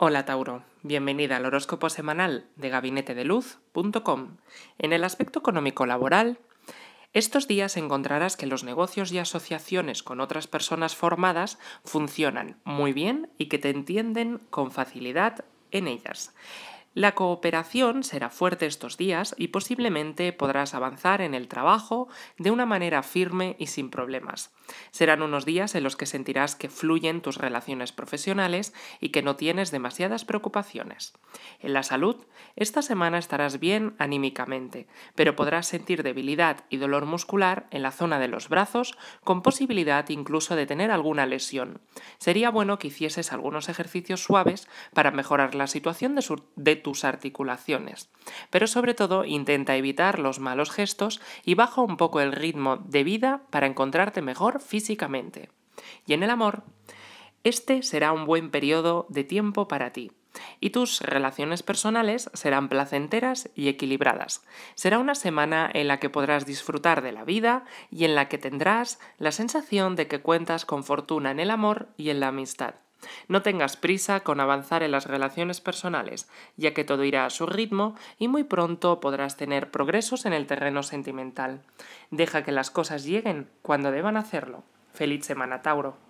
Hola Tauro, bienvenida al horóscopo semanal de gabinetedeluz.com. En el aspecto económico laboral, estos días encontrarás que los negocios y asociaciones con otras personas formadas funcionan muy bien y que te entienden con facilidad en ellas. La cooperación será fuerte estos días y posiblemente podrás avanzar en el trabajo de una manera firme y sin problemas. Serán unos días en los que sentirás que fluyen tus relaciones profesionales y que no tienes demasiadas preocupaciones. En la salud, esta semana estarás bien anímicamente, pero podrás sentir debilidad y dolor muscular en la zona de los brazos, con posibilidad incluso de tener alguna lesión. Sería bueno que hicieses algunos ejercicios suaves para mejorar la situación de, tu tus articulaciones. Pero sobre todo intenta evitar los malos gestos y baja un poco el ritmo de vida para encontrarte mejor físicamente. Y en el amor, este será un buen periodo de tiempo para ti y tus relaciones personales serán placenteras y equilibradas. Será una semana en la que podrás disfrutar de la vida y en la que tendrás la sensación de que cuentas con fortuna en el amor y en la amistad. No tengas prisa con avanzar en las relaciones personales, ya que todo irá a su ritmo y muy pronto podrás tener progresos en el terreno sentimental. Deja que las cosas lleguen cuando deban hacerlo. Feliz semana, Tauro.